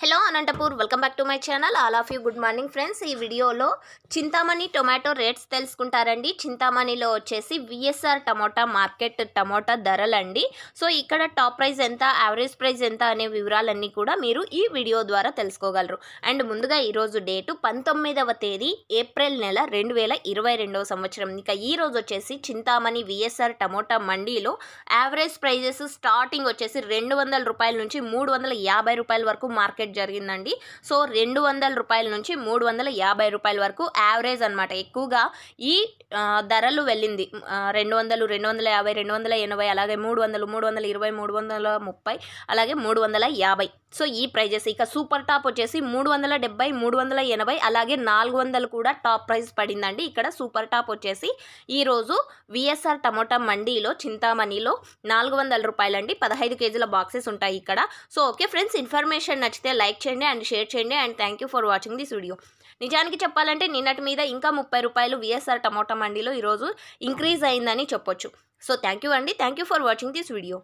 hello Anantapur welcome back to my channel all of you good morning friends ఈ వీడియోలో Chintamani tomato rates తెలుసుకుంటారండి చింతామణిలో వచ్చేసి విఎస్ఆర్ టమోటా మార్కెట్ టమోటా ధరలండి సో ఇక్కడ టాప్ ప్రైస్ ఎంత యావరేజ్ ప్రైస్ ఎంత అనే వివరాలన్నీ కూడా మీరు ఈ వీడియో ద్వారా తెలుసుకోగలరు అండ్ ముందుగా ఈరోజు డేటు పంతొమ్మిదవ తేదీ ఏప్రిల్ నెల రెండు వేల ఇరవై రెండవ సంవత్సరం ఇంకా ఈరోజు వచ్చేసి చింతామణి విఎస్ఆర్ టమోటా మండీలో యావరేజ్ ప్రైజెస్ స్టార్టింగ్ వచ్చేసి రెండు వందల రూపాయల నుంచి మూడు వందల యాభై రూపాయల వరకు మార్కెట్ మార్కెట్ జరిగిందండి సో రెండు వందల రూపాయల నుంచి మూడు వందల యాభై రూపాయల వరకు యావరేజ్ అనమాట ఎక్కువగా ఈ ధరలు వెళ్ళింది రెండు వందలు రెండు వందల యాభై రెండు వందల ఎనభై అలాగే మూడు వందలు మూడు వందల ఇరవై మూడు వందల ముప్పై అలాగే మూడు వందల యాభై సో ఈ ప్రైజెస్ ఇక సూపర్ టాప్ వచ్చేసి మూడు వందల డెబ్బై మూడు వందల ఎనభై అలాగే నాలుగు వందలు కూడా టాప్ ప్రైస్ పడిందండి ఇక్కడ సూపర్ టాప్ వచ్చేసి ఈరోజు విఎస్ఆర్ టమోటా మండీలో చింతామణిలో నాలుగు వందల రూపాయలండి పదహైదు కేజీల బాక్సెస్ ఉంటాయి ఇక్కడ సో ఓకే ఫ్రెండ్స్ ఇన్ఫర్మేషన్ నచ్చితే లైక్ చేయండి అండ్ షేర్ చేయండి and thank you for watching this video నిజానికి చెప్పాలంటే నిన్నటి మీద ఇంకా ముప్పై రూపాయలు విఎస్ఆర్ టమోటా మండీలో ఈరోజు ఇంక్రీజ్ అయిందని చెప్పొచ్చు సో థ్యాంక్ యూ అండి thank you for watching this video